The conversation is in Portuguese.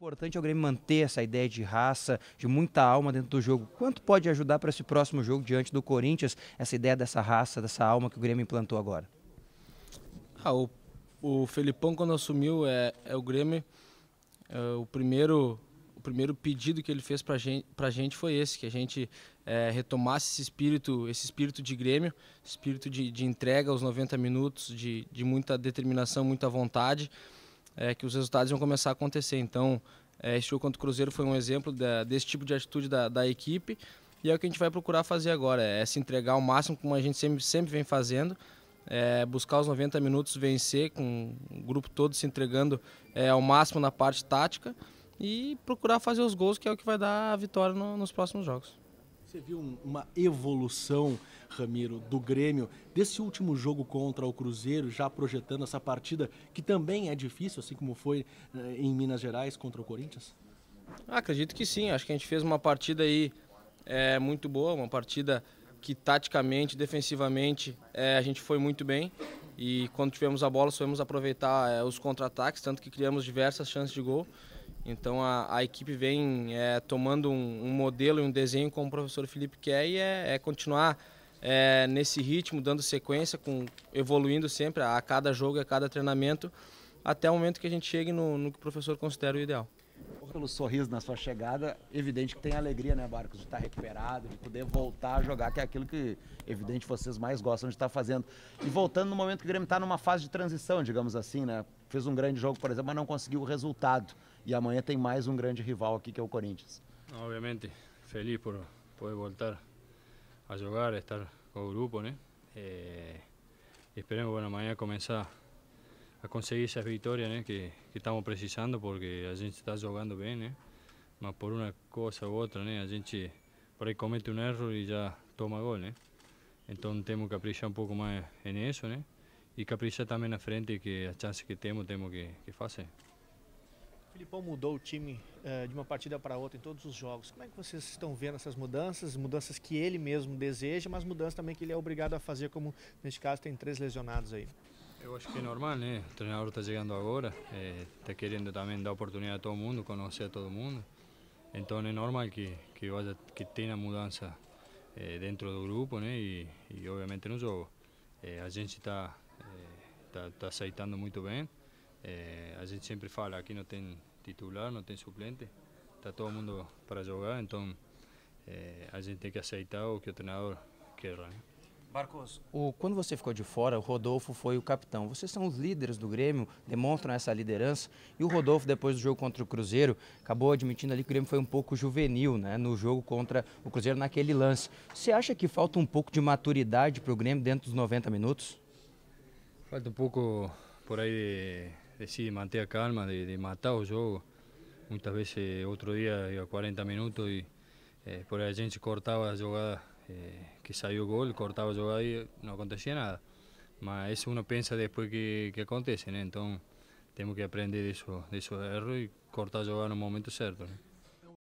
importante é o Grêmio manter essa ideia de raça, de muita alma dentro do jogo. Quanto pode ajudar para esse próximo jogo diante do Corinthians, essa ideia dessa raça, dessa alma que o Grêmio implantou agora? Ah, o, o Felipão, quando assumiu, é, é o Grêmio. É, o, primeiro, o primeiro pedido que ele fez para gente, a gente foi esse, que a gente é, retomasse esse espírito, esse espírito de Grêmio, espírito de, de entrega aos 90 minutos, de, de muita determinação, muita vontade é, que os resultados iam começar a acontecer. Então, é, este jogo contra o Cruzeiro foi um exemplo da, desse tipo de atitude da, da, equipe e é o que a gente vai procurar fazer agora, é, é se entregar ao máximo, como a gente sempre, sempre vem fazendo, é, buscar os 90 minutos, vencer, com o grupo todo se entregando é, ao máximo na parte tática e procurar fazer os gols, que é o que vai dar a vitória no, nos próximos jogos. Você viu uma evolução, Ramiro, do Grêmio, desse último jogo contra o Cruzeiro, já projetando essa partida que também é difícil, assim como foi eh, em Minas Gerais contra o Corinthians? Ah, acredito que sim. Acho que a gente fez uma partida aí é, muito boa, uma partida que taticamente, defensivamente, é, a gente foi muito bem. E quando tivemos a bola, soubemos aproveitar é, os contra-ataques, tanto que criamos diversas chances de gol. Então a, a equipe vem é, tomando um, um, modelo e um desenho como o professor Felipe quer e é, é continuar é, nesse ritmo, dando sequência, com, evoluindo sempre a, a cada jogo, a cada treinamento, até o momento que a gente chegue no, no que o professor considera o ideal. Pelo sorriso na sua chegada, evidente que tem alegria, né, Barcos, de estar recuperado, de poder voltar a jogar, que é aquilo que, evidente, vocês mais gostam de estar fazendo. E voltando no momento que o Grêmio está numa fase de transição, digamos assim, né? Fez um grande jogo, por exemplo, mas não conseguiu o resultado. E amanhã tem mais um grande rival aqui, que é o Corinthians. Obviamente, feliz por poder voltar a jogar, estar com o grupo, né? Eh, esperemos, bueno, amanhã começar a conseguir essas vitórias né, que, estamos precisando, porque a gente está jogando bem, né? mas por uma coisa ou outra né, a gente por aí comete um erro e já toma gol. Né? Então temos que caprichar um pouco mais nisso né? e caprichar também na frente, que a chance que temos, temos que, que fazer. Filipão mudou o time uh, de uma partida para outra em todos os jogos. Como é que vocês estão vendo essas mudanças? Mudanças que ele mesmo deseja, mas mudanças também que ele é obrigado a fazer, como neste caso tem três lesionados aí. Eu acho que é normal, né? O treinador está chegando agora, está eh, é, querendo também dar oportunidade a todo mundo, conhecer todo mundo. Então é normal que que vaya, que tenha mudança é, dentro do grupo, né? E, e obviamente no jogo. É, a gente está tá, tá aceitando muito bem. a gente sempre fala, aqui não tem titular, não tem suplente. Está todo mundo para jogar, então a gente tem que aceitar o que o treinador quer, né? Barcoso. O, quando você ficou de fora, o Rodolfo foi o capitão. Vocês são os líderes do Grêmio, demonstram essa liderança. E o Rodolfo, depois do jogo contra o Cruzeiro, acabou admitindo ali que o Grêmio foi um pouco juvenil né, no jogo contra o Cruzeiro naquele lance. Você acha que falta um pouco de maturidade para o Grêmio dentro dos 90 minutos? Falta um pouco por aí de, de manter a calma, de, de, matar o jogo. Muitas vezes, outro dia, ia 40 minutos e eh, por aí a gente cortava a jogada Eh, que salió gol, cortaba yo y no acontecía nada. Pero eso uno piensa después que, que acontece, Entonces tenemos que aprender de, eso, de esos errores y cortar jugada en un momento cierto.